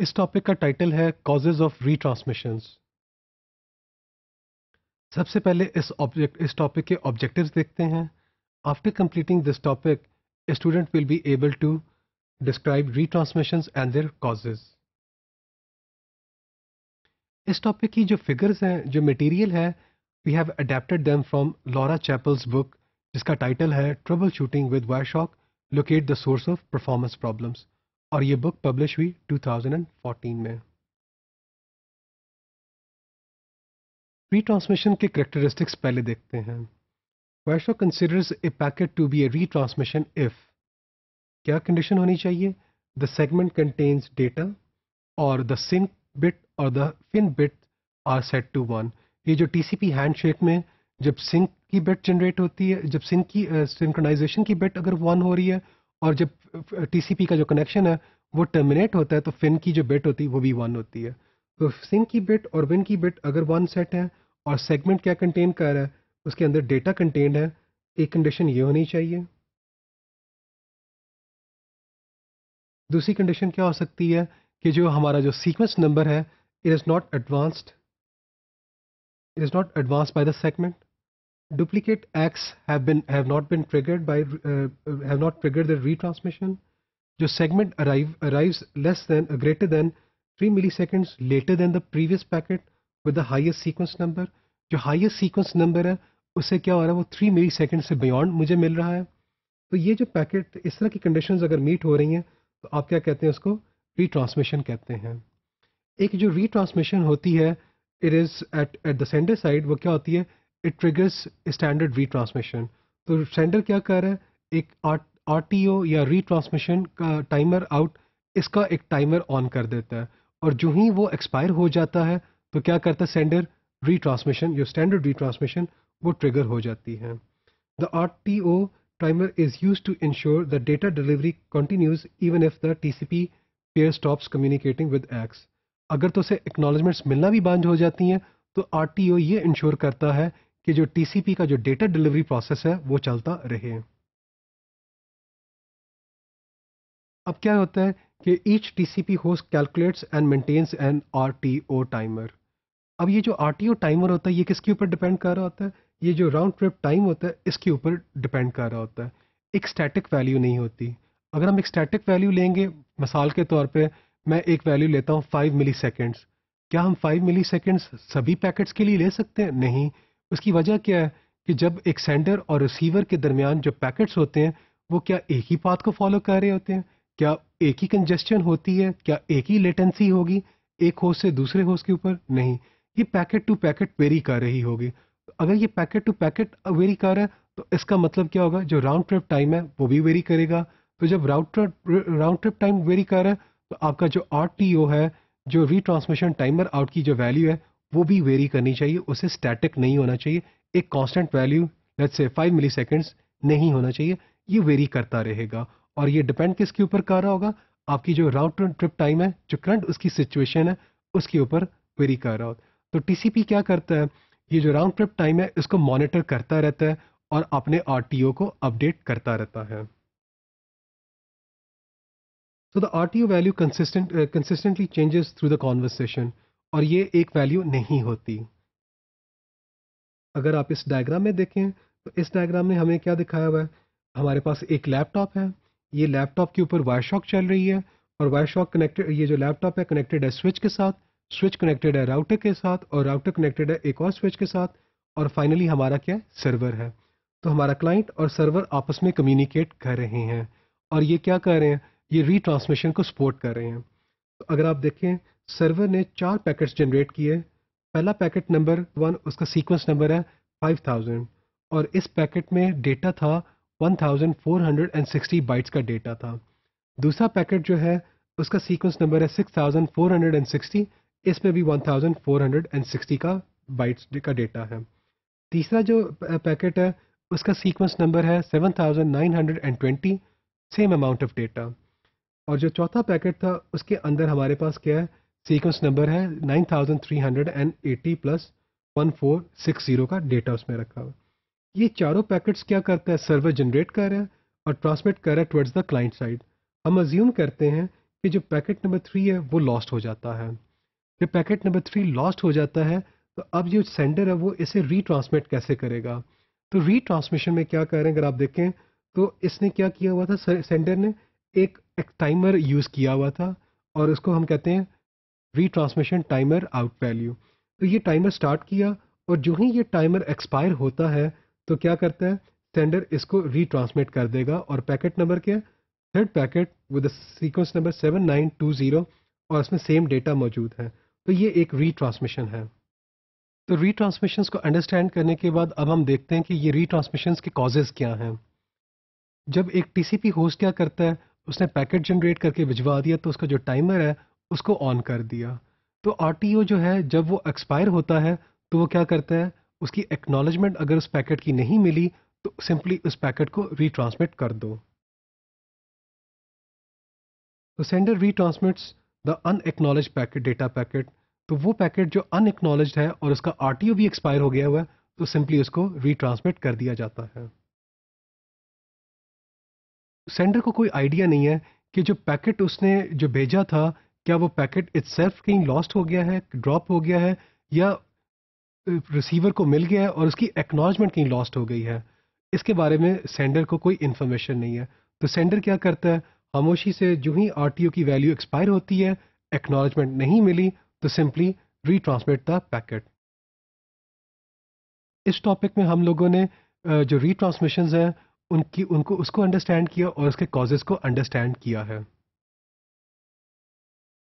इस टॉपिक का टाइटल है कॉजेज ऑफ रिट्रांसमिशंस सबसे पहले इस ऑब्जेक्ट इस टॉपिक के ऑब्जेक्टिव्स देखते हैं after completing this topic student will be able to describe retransmissions and their causes इस टॉपिक की जो फिगर्स हैं जो मटेरियल है we have adapted them from Laura Chappell's book जिसका टाइटल है troubleshooting with Wireshark locate the source of performance problems और ये बुक पब्लिश हुई 2014 में प्री ट्रांसमिशन के करेक्टरिस्टिक्स पहले देखते हैं question considers a packet to be a retransmission if क्या कंडीशन होनी चाहिए द सेगमेंट कंटेन्स डेटा और द सिंक बिट और the FIN bit are set to one ये जो टीसीपी हैंडशेक में जब सिंक की बिट जनरेट होती है जब सिंक की सिंक्रोनाइजेशन uh, की बिट अगर वन हो रही है और जब टीसीपी uh, का जो कनेक्शन है वो टर्मिनेट होता है तो फिन की जो बिट होती है वो भी वन होती है तो सिंक की बिट और विन की बिट अगर वन सेट है और सेगमेंट क्या कंटेन कर रहा है उसके अंदर डेटा कंटेन है एक कंडीशन ये होनी चाहिए दूसरी कंडीशन क्या हो सकती है कि जो हमारा जो सीक्वेंस नंबर है it is not advanced it is not advance by the segment duplicate acks have been have not been triggered by have not triggered the retransmission जो segment arrive arrives less than greater uh, greater three milliseconds later than the previous packet with the highest sequence number जो highest sequence number है उससे क्या हो रहा है वो three millisecond से बियॉन्ड मुझे मिल रहा है तो ये जो पैकेट इस तरह की कंडीशन अगर मीट हो रही हैं तो आप क्या कहते हैं उसको रीट्रांसमिशन कहते हैं एक जो रीट्रांसमिशन होती है it is at at the sender side वो क्या होती है इट ट्रिगर्स स्टैंडर्ड रीट्रांसमिशन तो सेंडर क्या कर रहा है एक आर्ट आर या ट्रांसमिशन का टाइमर आउट इसका एक टाइमर ऑन कर देता है और जो ही वो एक्सपायर हो जाता है तो क्या करता है सेंडर रिट्रांसमिशन जो स्टैंडर्ड रिट्रांसमिशन वो ट्रिगर हो जाती है the R T O timer is used to ensure the data delivery continues even if the T C P pair stops communicating with x अगर तो उसे एक्नोलॉजमेंट्स मिलना भी बंद हो जाती हैं तो आर टी ओ ये इंश्योर करता है कि जो टी सी पी का जो डेटा डिलीवरी प्रोसेस है वो चलता रहे अब क्या होता है कि each TCP host calculates and maintains an RTO timer अब ये जो आरटीओ टाइमर होता है ये किसके ऊपर डिपेंड कर रहा होता है ये जो राउंड ट्रिप टाइम होता है इसके ऊपर डिपेंड कर रहा होता है एक स्टैटिक वैल्यू नहीं होती अगर हम एक स्टैटिक वैल्यू लेंगे मिसाल के तौर पर मैं एक वैल्यू लेता हूँ फाइव मिली सेकेंड्स क्या हम फाइव मिली सेकेंड्स सभी पैकेट्स के लिए ले सकते हैं नहीं उसकी वजह क्या है कि जब एक सेंडर और रिसीवर के दरमियान जो पैकेट्स होते हैं वो क्या एक ही पाथ को फॉलो कर रहे होते हैं क्या एक ही कंजेस्शन होती है क्या एक ही लेटेंसी होगी एक होस्ट से दूसरे होस्ट के ऊपर नहीं ये पैकेट टू पैकेट वेरी कर रही होगी तो अगर ये पैकेट टू पैकेट वेरी कर रहा है तो इसका मतलब क्या होगा जो राउंड ट्रिप टाइम है वो भी वेरी करेगा तो जब round round trip time vary कर रहा है तो आपका जो आर है जो रीट्रांसमिशन टाइमर आउट की जो वैल्यू है वो भी वेरी करनी चाहिए उसे स्टैटिक नहीं होना चाहिए एक constant value let's say five milli नहीं होना चाहिए ये वेरी करता रहेगा और ये डिपेंड किसके ऊपर कर रहा होगा आपकी जो राउंड टू ट्रिप टाइम है जो करंट उसकी सिचुएशन है उसके ऊपर क्वेरी कर रहा हो तो टीसीपी क्या करता है ये जो राउंड ट्रिप टाइम है इसको मॉनिटर करता रहता है और अपने आर को अपडेट करता रहता है so the O value consistent consistently changes through the conversation और ये एक वैल्यू नहीं होती अगर आप इस डायग्राम में देखें तो इस डायग्राम में हमें क्या दिखाया हुआ है हमारे पास एक लैपटॉप है ये लैपटॉप के ऊपर वायर शॉक चल रही है और शॉक कनेक्टेड ये जो लैपटॉप है कनेक्टेड है स्विच के साथ स्विच कनेक्टेड है राउटर के साथ और राउटर कनेक्टेड है एक और स्विच के साथ और फाइनली हमारा क्या है सर्वर है तो हमारा क्लाइंट और सर्वर आपस में कम्युनिकेट कर रहे हैं और ये क्या कर रहे हैं ये रीट्रांसमिशन को सपोर्ट कर रहे हैं तो अगर आप देखें सर्वर ने चार पैकेट्स जनरेट किए पहला पैकेट नंबर वन उसका सीक्वेंस नंबर है थाउजेंड और इस पैकेट में डेटा था 1460 बाइट्स का डेटा था दूसरा पैकेट जो है उसका सीक्वेंस नंबर है 6460 इसमें भी 1460 का बाइट्स का डेटा है तीसरा जो पैकेट है उसका सीक्वेंस नंबर है 7920 सेम अमाउंट ऑफ डेटा और जो चौथा पैकेट था उसके अंदर हमारे पास क्या है सीक्वेंस नंबर है 9380 प्लस 1460 का डेटा उसमें रखा हुआ ये चारों पैकेट्स क्या करता है सर्वर जनरेट कर रहा है और ट्रांसमिट कर रहा है टुवर्ड्स द क्लाइंट साइड हम अज्यूम करते हैं कि जो पैकेट नंबर थ्री है वो लॉस्ट हो जाता है जब पैकेट नंबर थ्री लॉस्ट हो जाता है तो अब जो सेंडर है वो इसे रीट्रांसमिट कैसे करेगा तो रीट्रांसमिशन में क्या करें अगर आप देखें तो इसने क्या किया हुआ था सेंडर ने एक, एक टाइमर यूज़ किया हुआ था और उसको हम कहते हैं रीट्रांसमिशन टाइमर आउट वैल्यू तो ये टाइमर स्टार्ट किया और जो ही ये टाइमर एक्सपायर होता है तो क्या करता है सेंडर इसको रिट्रांसमिट कर देगा और पैकेट नंबर क्या third packet with sequence number seven nine two zero और इसमें सेम डेटा मौजूद है तो ये एक रिट्रांसमिशन है तो रिट्रांसमिशन को अंडरस्टैंड करने के बाद अब हम देखते हैं कि ये रिट्रांसमिशन के कॉजेज क्या हैं जब एक टीसीपी होस्ट क्या करता है उसने पैकेट जनरेट करके भिजवा दिया तो उसका जो टाइमर है उसको ऑन कर दिया तो आर जो है जब वो एक्सपायर होता है तो वो क्या करता है उसकी एक्नॉलेजमेंट अगर उस पैकेट की नहीं मिली तो सिंपली उस पैकेट को रिट्रांसमिट कर दो तो sender retransmits the unacknowledged packet data packet तो वो पैकेट जो अनएक्नॉलेज है और उसका आर भी एक्सपायर हो गया हुआ है तो सिंपली उसको रिट्रांसमिट कर दिया जाता है सेंडर को कोई आइडिया नहीं है कि जो पैकेट उसने जो भेजा था क्या वो पैकेट इट्स कहीं लॉस्ट हो गया है ड्रॉप हो गया है या रिसीवर को मिल गया है और उसकी एक्नॉलेजमेंट कहीं लॉस्ट हो गई है इसके बारे में सेंडर को कोई इन्फॉर्मेशन नहीं है तो सेंडर क्या करता है खामोशी से जो ही आर की वैल्यू एक्सपायर होती है एक्नॉलेजमेंट नहीं मिली तो सिंपली रीट्रांसमिट द पैकेट इस टॉपिक में हम लोगों ने जो रीट्रांसमिशन हैं उनकी उनको उसको अंडरस्टैंड किया और उसके कॉजेज़ को अंडरस्टैंड किया है